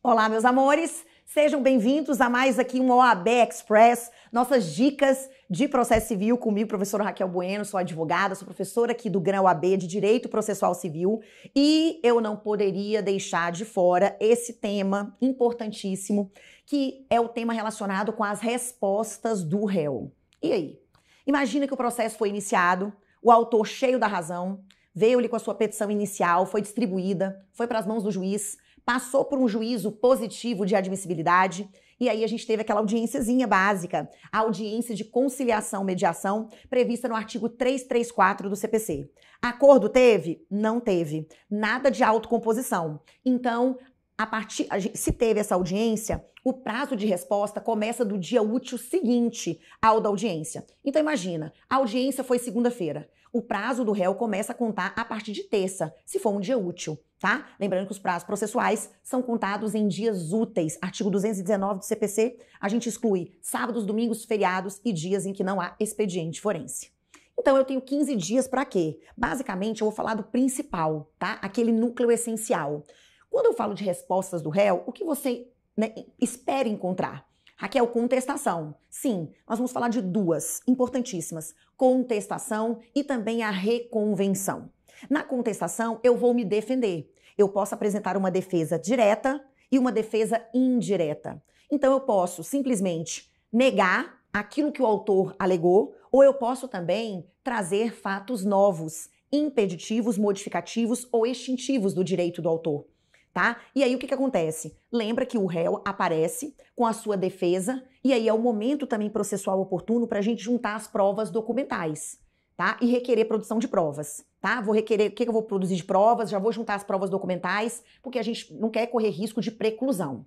Olá, meus amores! Sejam bem-vindos a mais aqui um OAB Express, nossas dicas de processo civil comigo, professora Raquel Bueno, sou advogada, sou professora aqui do GRAN OAB de Direito Processual Civil e eu não poderia deixar de fora esse tema importantíssimo, que é o tema relacionado com as respostas do réu. E aí? Imagina que o processo foi iniciado, o autor cheio da razão, veio ali com a sua petição inicial, foi distribuída, foi para as mãos do juiz, passou por um juízo positivo de admissibilidade. E aí a gente teve aquela audiênciazinha básica, a audiência de conciliação mediação, prevista no artigo 334 do CPC. Acordo teve? Não teve. Nada de autocomposição. Então, a partir, se teve essa audiência, o prazo de resposta começa do dia útil seguinte ao da audiência. Então imagina, a audiência foi segunda-feira. O prazo do réu começa a contar a partir de terça, se for um dia útil tá? Lembrando que os prazos processuais são contados em dias úteis. Artigo 219 do CPC, a gente exclui sábados, domingos, feriados e dias em que não há expediente forense. Então eu tenho 15 dias para quê? Basicamente eu vou falar do principal, tá? Aquele núcleo essencial. Quando eu falo de respostas do réu, o que você né, espera encontrar? Raquel, contestação. Sim, nós vamos falar de duas importantíssimas: contestação e também a reconvenção. Na contestação, eu vou me defender. Eu posso apresentar uma defesa direta e uma defesa indireta. Então, eu posso simplesmente negar aquilo que o autor alegou, ou eu posso também trazer fatos novos, impeditivos, modificativos ou extintivos do direito do autor. Tá? E aí o que, que acontece? Lembra que o réu aparece com a sua defesa, e aí é o momento também processual oportuno para a gente juntar as provas documentais, tá? E requerer produção de provas tá? Vou requerer, o que, eu vou produzir de provas, já vou juntar as provas documentais, porque a gente não quer correr risco de preclusão.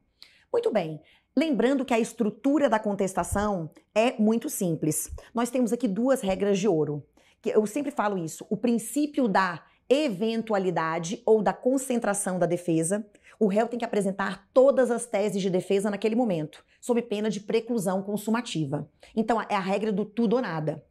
Muito bem. Lembrando que a estrutura da contestação é muito simples. Nós temos aqui duas regras de ouro. Que eu sempre falo isso: o princípio da eventualidade ou da concentração da defesa, o réu tem que apresentar todas as teses de defesa naquele momento, sob pena de preclusão consumativa. Então, é a regra do tudo ou nada.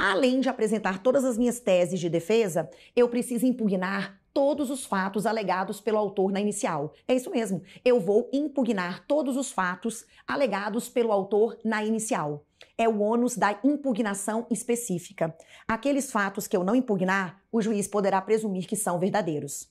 Além de apresentar todas as minhas teses de defesa, eu preciso impugnar todos os fatos alegados pelo autor na inicial. É isso mesmo. Eu vou impugnar todos os fatos alegados pelo autor na inicial. É o ônus da impugnação específica. Aqueles fatos que eu não impugnar, o juiz poderá presumir que são verdadeiros.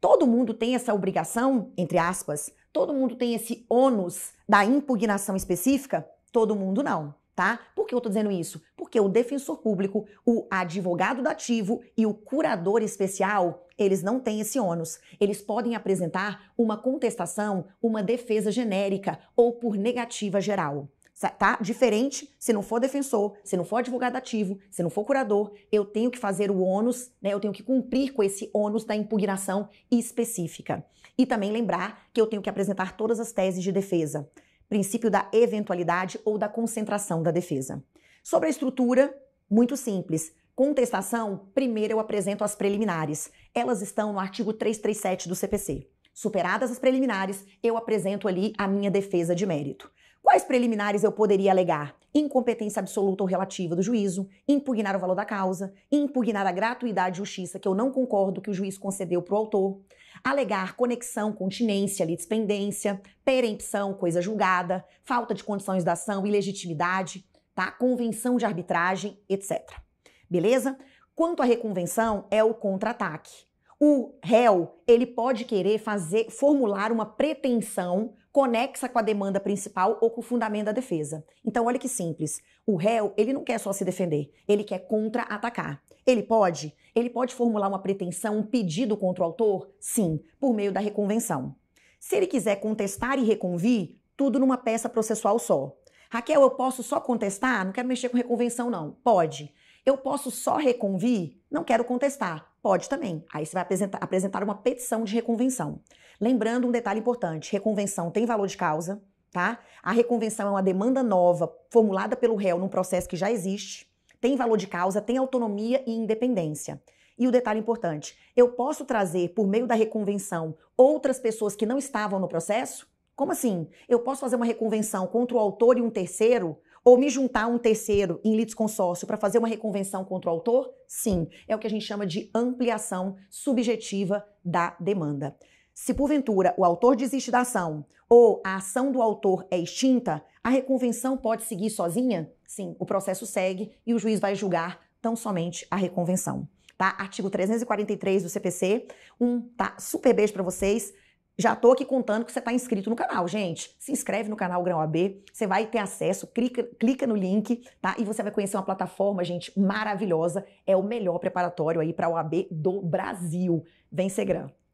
Todo mundo tem essa obrigação, entre aspas, todo mundo tem esse ônus da impugnação específica? Todo mundo não tá? Por que eu estou dizendo isso? Porque o defensor público, o advogado do ativo e o curador especial, eles não têm esse ônus. Eles podem apresentar uma contestação, uma defesa genérica ou por negativa geral tá? Diferente, se não for defensor, se não for advogado ativo, se não for curador, eu tenho que fazer o ônus, né? Eu tenho que cumprir com esse ônus da impugnação específica. E também lembrar que eu tenho que apresentar todas as teses de defesa princípio da eventualidade ou da concentração da defesa. Sobre a estrutura, muito simples. Contestação, primeiro eu apresento as preliminares. Elas estão no artigo 337 do CPC. Superadas as preliminares, eu apresento ali a minha defesa de mérito. Quais preliminares eu poderia alegar? Incompetência absoluta ou relativa do juízo, impugnar o valor da causa, impugnar a gratuidade de justiça que eu não concordo que o juiz concedeu para o autor, alegar conexão, continência, litispendência, perempção, coisa julgada, falta de condições da ação, ilegitimidade, tá? convenção de arbitragem, etc. Beleza? Quanto à reconvenção, é o contra-ataque o réu ele pode querer fazer formular uma pretensão conexa com a demanda principal ou com o fundamento da defesa. Então olha que simples. O réu, ele não quer só se defender, ele quer contra-atacar. Ele pode? Ele pode formular uma pretensão, um pedido contra o autor? Sim, por meio da reconvenção. Se ele quiser contestar e reconvir, tudo numa peça processual só. Raquel, eu posso só contestar? Não quero mexer com reconvenção não. Pode. Eu posso só reconvir? Não quero contestar. Pode também. Aí você vai apresentar, uma petição de reconvenção. Lembrando um detalhe importante: reconvenção tem valor de causa, tá? A reconvenção é uma demanda nova formulada pelo réu num processo que já existe, tem valor de causa, tem autonomia e independência. E o detalhe importante: eu posso trazer, por meio da reconvenção, outras pessoas que não estavam no processo? Como assim? Eu posso fazer uma reconvenção contra o autor e um terceiro ou me juntar a um terceiro em litisconsórcio para fazer uma reconvenção contra o autor? Sim, é o que a gente chama de ampliação subjetiva da demanda. Se porventura o autor desiste da ação ou a ação do autor é extinta, a reconvenção pode seguir sozinha? Sim, o processo segue e o juiz vai julgar tão somente a reconvenção. Tá? Artigo 343 do CPC. Um tá super beijo para vocês. Já tô aqui contando que você está inscrito no canal, gente. Se inscreve no canal Grão AB, você vai ter acesso, clica, clica no link, tá? E você vai conhecer uma plataforma, gente, maravilhosa. É o melhor preparatório aí para o AB do Brasil. Vem ser grão.